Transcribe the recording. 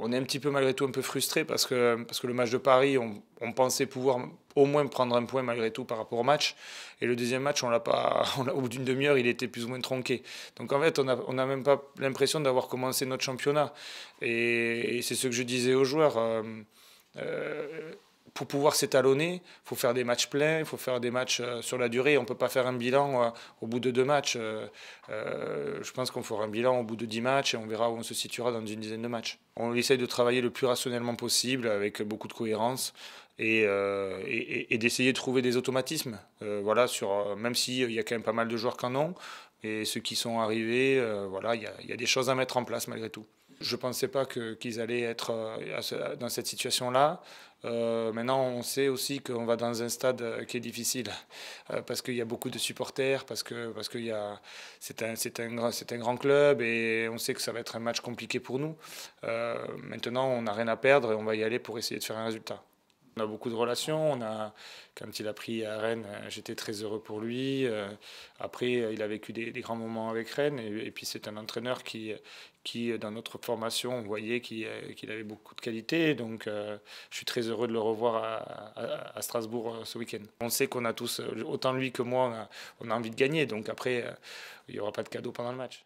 on est un petit peu malgré tout un peu frustré parce que, parce que le match de Paris, on, pensait pouvoir au moins prendre un point malgré tout par rapport au match. Et le deuxième match, on l'a pas, au bout d'une demi-heure, il était plus ou moins tronqué. Donc en fait, on n'a même pas l'impression d'avoir commencé notre championnat. Et, c'est ce que je disais aux joueurs. Euh, euh, pour pouvoir s'étalonner, il faut faire des matchs pleins, il faut faire des matchs euh, sur la durée. On ne peut pas faire un bilan euh, au bout de deux matchs. Euh, je pense qu'on fera un bilan au bout de dix matchs et on verra où on se situera dans une dizaine de matchs. On essaye de travailler le plus rationnellement possible, avec beaucoup de cohérence, et, d'essayer de trouver des automatismes. voilà, sur, même s'il y a quand même pas mal de joueurs qui en ont, et ceux qui sont arrivés, voilà, il y, a des choses à mettre en place malgré tout. Je ne pensais pas qu'ils allaient être euh, dans cette situation-là. Euh, maintenant, on sait aussi qu'on va dans un stade euh, qui est difficile parce qu'il y a beaucoup de supporters, parce que parce que c'est, un, un, c'est un grand club et on sait que ça va être un match compliqué pour nous. maintenant, on n'a rien à perdre et on va y aller pour essayer de faire un résultat. On a beaucoup de relations. quand il a pris à Rennes, euh, j'étais très heureux pour lui. Euh, après, euh, il a vécu des, grands moments avec Rennes. Et, puis, c'est un entraîneur qui, qui, dans notre formation, on voyait qu'il avait beaucoup de qualités. Donc, je suis très heureux de le revoir à, Strasbourg ce week-end. On sait qu'on a tous, autant lui que moi, on a, envie de gagner. Donc, après, il n'y aura pas de cadeau pendant le match.